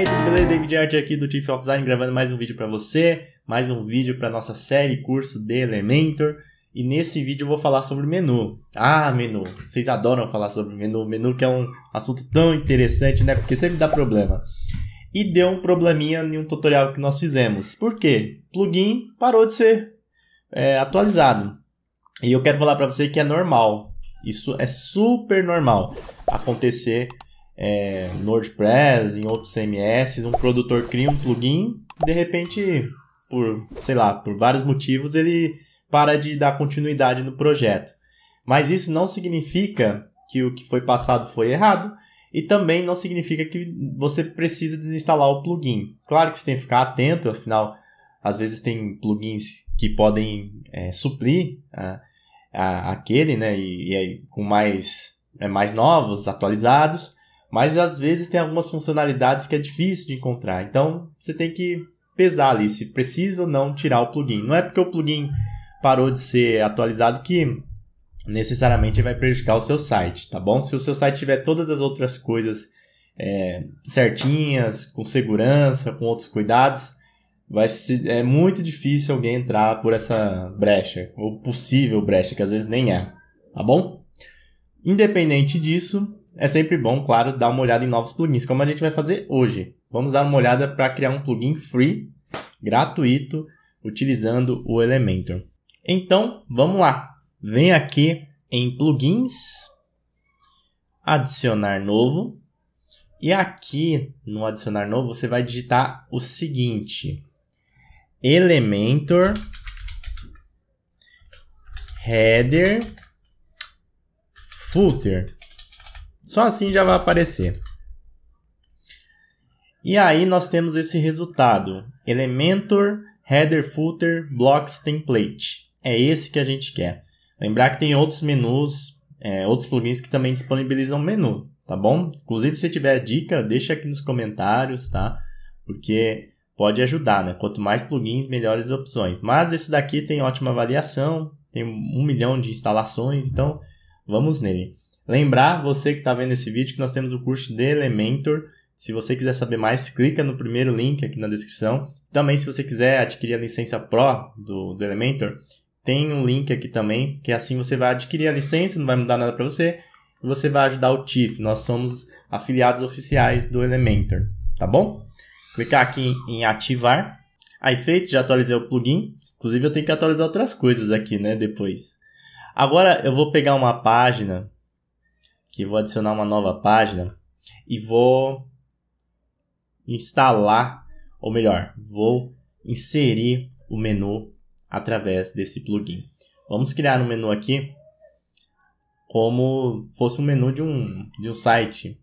aí, tudo beleza? David Art aqui do Chief of Design gravando mais um vídeo para você, mais um vídeo para nossa série curso de Elementor. E nesse vídeo eu vou falar sobre menu. Ah, menu. Vocês adoram falar sobre menu. Menu que é um assunto tão interessante, né? Porque sempre dá problema. E deu um probleminha em um tutorial que nós fizemos. Por quê? Plugin parou de ser é, atualizado. E eu quero falar para você que é normal. Isso é super normal acontecer é, WordPress, em outros CMS, um produtor cria um plugin, de repente, por, sei lá, por vários motivos, ele para de dar continuidade no projeto. Mas isso não significa que o que foi passado foi errado, e também não significa que você precisa desinstalar o plugin. Claro que você tem que ficar atento, afinal, às vezes tem plugins que podem é, a, a, aquele, né? E, e, aí, com mais, é, mais novos, atualizados. Mas às vezes tem algumas funcionalidades que é difícil de encontrar. Então você tem que pesar ali se precisa ou não tirar o plugin. Não é porque o plugin parou de ser atualizado que necessariamente vai prejudicar o seu site, tá bom? Se o seu site tiver todas as outras coisas é, certinhas, com segurança, com outros cuidados, vai ser, é muito difícil alguém entrar por essa brecha, ou possível brecha, que às vezes nem é, tá bom? Independente disso, é sempre bom, claro, dar uma olhada em novos plugins, como a gente vai fazer hoje. Vamos dar uma olhada para criar um plugin free, gratuito, utilizando o Elementor. Então, vamos lá. Vem aqui em plugins, adicionar novo. E aqui no adicionar novo, você vai digitar o seguinte: Elementor header footer. Só assim já vai aparecer. E aí nós temos esse resultado, Elementor Header Footer Blocks Template. É esse que a gente quer. Lembrar que tem outros menus, é, outros plugins que também disponibilizam menu, tá bom? Inclusive, se tiver dica, deixa aqui nos comentários, tá? Porque pode ajudar, né? Quanto mais plugins, melhores opções. Mas esse daqui tem ótima avaliação, tem um milhão de instalações, então vamos nele. Lembrar você que está vendo esse vídeo que nós temos o curso de Elementor. Se você quiser saber mais, clica no primeiro link aqui na descrição. Também, se você quiser adquirir a licença Pro do, do Elementor, tem um link aqui também, que assim você vai adquirir a licença, não vai mudar nada para você, e você vai ajudar o TIF. Nós somos afiliados oficiais do Elementor, tá bom? Clicar aqui em ativar. Aí feito, já atualizei o plugin. Inclusive eu tenho que atualizar outras coisas aqui, né, depois. Agora eu vou pegar uma página que vou adicionar uma nova página e vou instalar, ou melhor, vou inserir o menu através desse plugin. Vamos criar um menu aqui como fosse um menu de um, de um site.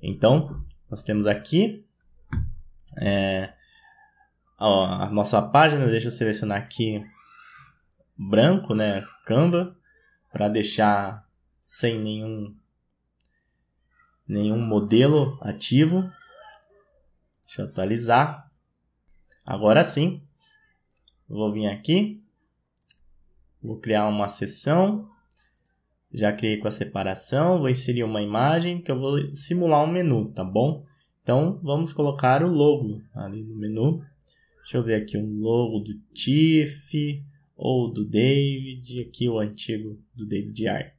Então, nós temos aqui é, a nossa página, deixa eu selecionar aqui branco, né, Canva, para deixar sem nenhum nenhum modelo ativo. Deixa eu atualizar. Agora sim, vou vir aqui, vou criar uma seção. Já criei com a separação, vou inserir uma imagem que eu vou simular um menu, tá bom? Então vamos colocar o logo ali no menu. Deixa eu ver aqui um logo do Tiff ou do David, aqui o antigo do David Art.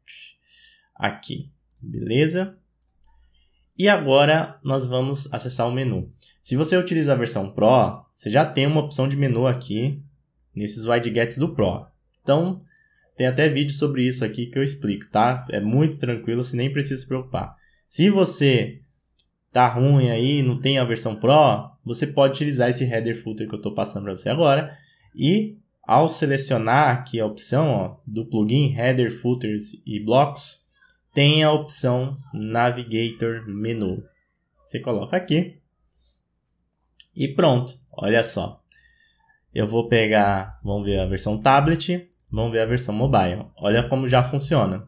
Aqui, beleza? E agora nós vamos acessar o menu. Se você utiliza a versão Pro, você já tem uma opção de menu aqui nesses widgets do Pro. Então, tem até vídeo sobre isso aqui que eu explico, tá? É muito tranquilo, você nem precisa se preocupar. Se você tá ruim aí, não tem a versão Pro, você pode utilizar esse header footer que eu estou passando para você agora e ao selecionar aqui a opção ó, do plugin header footers e blocos, tem a opção Navigator Menu. Você coloca aqui e pronto. Olha só. Eu vou pegar, vamos ver a versão tablet, vamos ver a versão mobile. Olha como já funciona.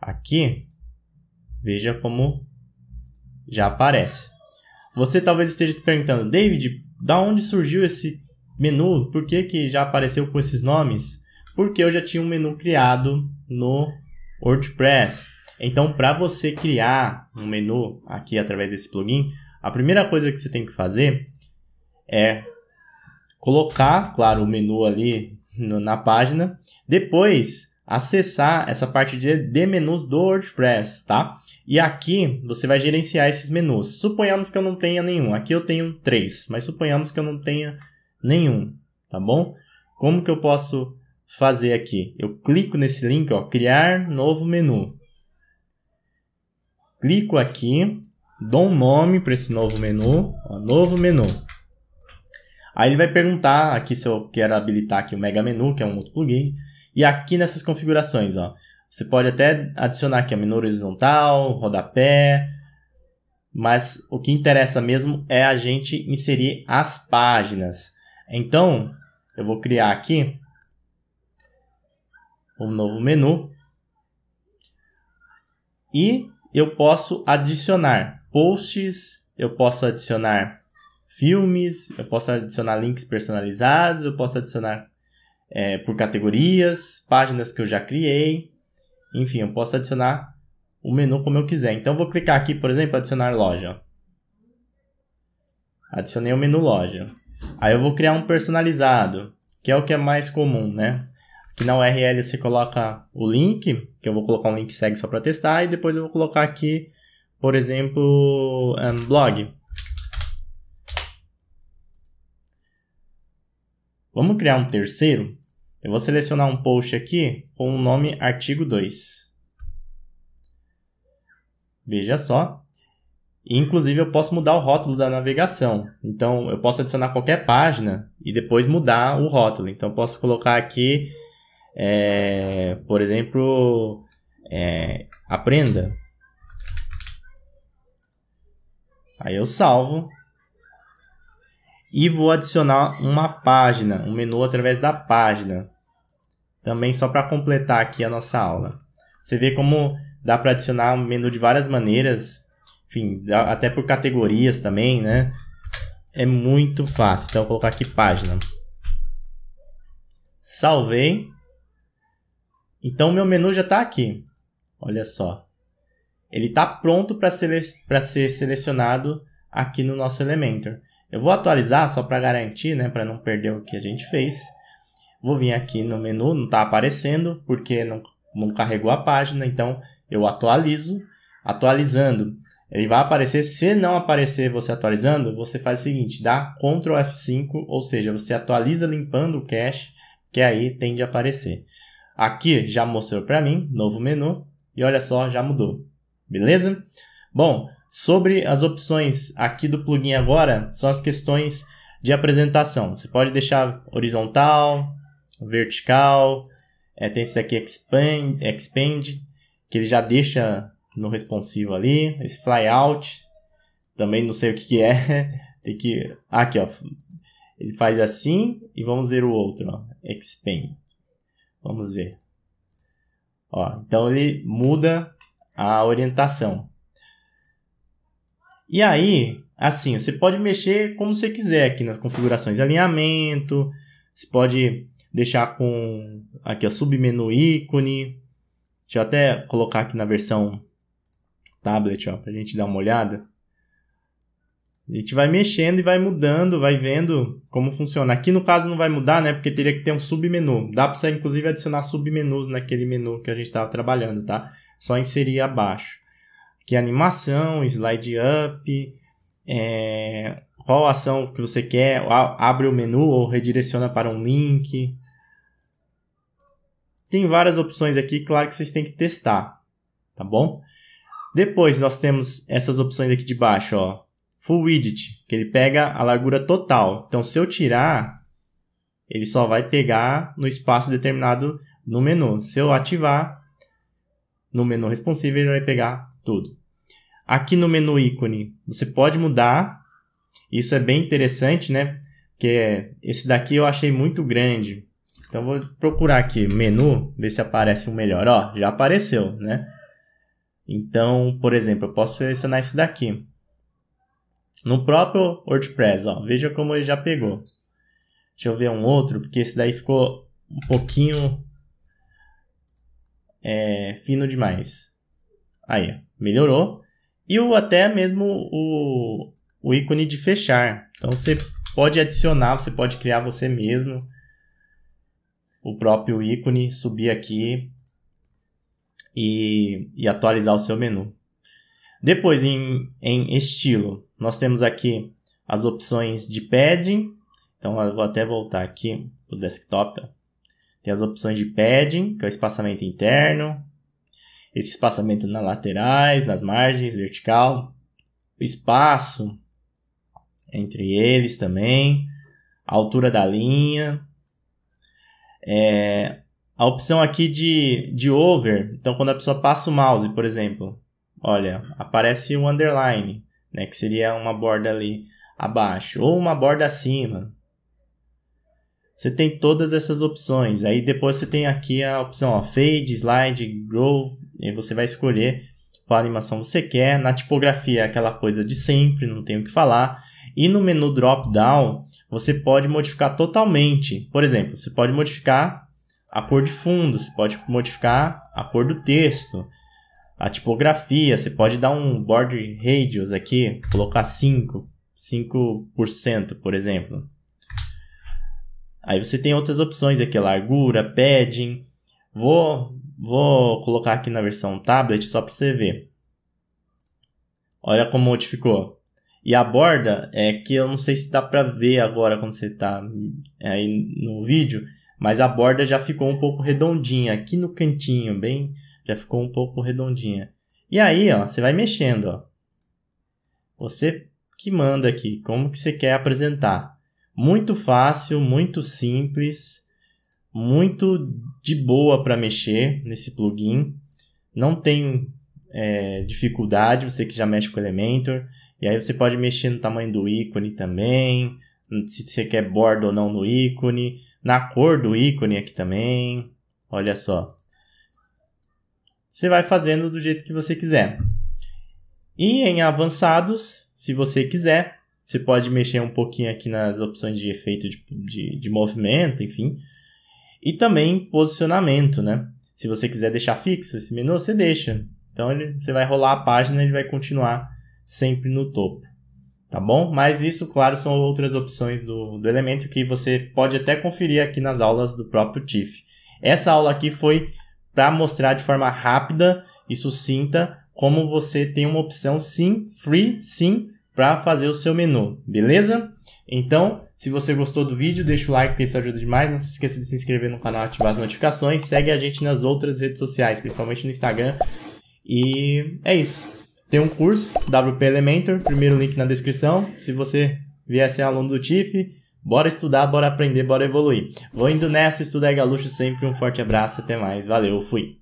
Aqui, veja como já aparece. Você talvez esteja se perguntando, David, da onde surgiu esse menu? Por que, que já apareceu com esses nomes? Porque eu já tinha um menu criado no WordPress. Então, para você criar um menu aqui através desse plugin, a primeira coisa que você tem que fazer é colocar, claro, o menu ali no, na página. Depois, acessar essa parte de, de menus do WordPress, tá? E aqui você vai gerenciar esses menus. Suponhamos que eu não tenha nenhum. Aqui eu tenho três, mas suponhamos que eu não tenha nenhum, tá bom? Como que eu posso fazer aqui. Eu clico nesse link, ó, criar novo menu. Clico aqui, dou um nome para esse novo menu, ó, novo menu. Aí ele vai perguntar aqui se eu quero habilitar aqui o Mega Menu, que é um outro plugin. E aqui nessas configurações, ó, você pode até adicionar aqui a menu horizontal, rodapé, mas o que interessa mesmo é a gente inserir as páginas. Então, eu vou criar aqui um novo menu. E eu posso adicionar posts, eu posso adicionar filmes, eu posso adicionar links personalizados, eu posso adicionar é, por categorias, páginas que eu já criei. Enfim, eu posso adicionar o menu como eu quiser. Então, eu vou clicar aqui, por exemplo, adicionar loja. Adicionei o menu loja. Aí eu vou criar um personalizado, que é o que é mais comum, né? que na URL você coloca o link, que eu vou colocar um link segue só para testar, e depois eu vou colocar aqui, por exemplo, um blog. Vamos criar um terceiro. Eu vou selecionar um post aqui com o nome artigo 2. Veja só. Inclusive, eu posso mudar o rótulo da navegação. Então, eu posso adicionar qualquer página e depois mudar o rótulo. Então, eu posso colocar aqui é, por exemplo, é, aprenda. Aí eu salvo e vou adicionar uma página, um menu através da página. Também só para completar aqui a nossa aula. Você vê como dá para adicionar um menu de várias maneiras, enfim, até por categorias também, né? É muito fácil. Então vou colocar aqui página. Salvei. Então, meu menu já está aqui. Olha só. Ele está pronto para sele ser selecionado aqui no nosso Elementor. Eu vou atualizar só para garantir, né, para não perder o que a gente fez. Vou vir aqui no menu, não está aparecendo porque não, não carregou a página, então eu atualizo. Atualizando, ele vai aparecer. Se não aparecer você atualizando, você faz o seguinte, dá Ctrl F5, ou seja, você atualiza limpando o cache, que aí tende a aparecer. Aqui já mostrou para mim, novo menu, e olha só, já mudou. Beleza? Bom, sobre as opções aqui do plugin agora, são as questões de apresentação. Você pode deixar horizontal, vertical, é, tem esse aqui expand, expand, que ele já deixa no responsivo ali, esse flyout, também não sei o que, que é, tem que... Aqui, ó, ele faz assim, e vamos ver o outro, ó, expand. Vamos ver. Ó, então ele muda a orientação. E aí, assim, você pode mexer como você quiser aqui nas configurações. Alinhamento, você pode deixar com aqui o submenu ícone. Deixa eu até colocar aqui na versão tablet, ó, a gente dar uma olhada. A gente vai mexendo e vai mudando, vai vendo como funciona. Aqui no caso não vai mudar, né? Porque teria que ter um submenu. Dá para você inclusive adicionar submenus naquele menu que a gente estava trabalhando, tá? Só inserir abaixo. Aqui animação, slide up, é... qual ação que você quer, abre o menu ou redireciona para um link. Tem várias opções aqui, claro que vocês têm que testar, tá bom? Depois nós temos essas opções aqui de baixo, ó full Widget, que ele pega a largura total. Então, se eu tirar, ele só vai pegar no espaço determinado no menu. Se eu ativar, no menu responsivo, ele vai pegar tudo. Aqui no menu ícone, você pode mudar. Isso é bem interessante, né? Porque esse daqui eu achei muito grande. Então, vou procurar aqui menu, ver se aparece um melhor. Ó, já apareceu, né? Então, por exemplo, eu posso selecionar esse daqui. No próprio WordPress, ó, veja como ele já pegou. Deixa eu ver um outro, porque esse daí ficou um pouquinho é, fino demais. Aí, melhorou. E o, até mesmo o, o ícone de fechar. Então você pode adicionar, você pode criar você mesmo o próprio ícone, subir aqui e, e atualizar o seu menu. Depois, em, em estilo, nós temos aqui as opções de padding. Então, eu vou até voltar aqui para o desktop. Tem as opções de padding, que é o espaçamento interno, esse espaçamento nas laterais, nas margens, vertical, o espaço entre eles também, a altura da linha, é, a opção aqui de, de over, então quando a pessoa passa o mouse, por exemplo, olha, aparece um underline, né, que seria uma borda ali abaixo ou uma borda acima. Você tem todas essas opções. Aí depois você tem aqui a opção ó, fade, slide, grow, e você vai escolher qual animação você quer. Na tipografia é aquela coisa de sempre, não tem o que falar. E no menu drop down, você pode modificar totalmente. Por exemplo, você pode modificar a cor de fundo, você pode modificar a cor do texto, a tipografia, você pode dar um border radius aqui, colocar 5, 5%, por exemplo. Aí você tem outras opções aqui, largura, padding. Vou, vou colocar aqui na versão tablet só para você ver. Olha como modificou. E a borda é que eu não sei se dá para ver agora quando você está aí no vídeo, mas a borda já ficou um pouco redondinha aqui no cantinho, bem já ficou um pouco redondinha. E aí, ó, você vai mexendo, ó. Você que manda aqui, como que você quer apresentar. Muito fácil, muito simples, muito de boa para mexer nesse plugin. Não tem é, dificuldade, você que já mexe com o Elementor. E aí você pode mexer no tamanho do ícone também, se você quer borda ou não no ícone, na cor do ícone aqui também. Olha só você vai fazendo do jeito que você quiser. E em avançados, se você quiser, você pode mexer um pouquinho aqui nas opções de efeito de, de, de movimento, enfim. E também posicionamento, né? Se você quiser deixar fixo esse menu, você deixa. Então ele, você vai rolar a página e ele vai continuar sempre no topo. Tá bom? Mas isso, claro, são outras opções do, do elemento que você pode até conferir aqui nas aulas do próprio TIFF. Essa aula aqui foi para mostrar de forma rápida e sucinta como você tem uma opção sim, free, sim, para fazer o seu menu, beleza? Então, se você gostou do vídeo, deixa o like que isso ajuda demais. Não se esqueça de se inscrever no canal, ativar as notificações. Segue a gente nas outras redes sociais, principalmente no Instagram. E é isso. Tem um curso, WP Elementor, primeiro link na descrição. Se você vier ser aluno do Tiff Bora estudar, bora aprender, bora evoluir. Vou indo nessa, estuda é galuxo sempre. Um forte abraço, até mais. Valeu, fui.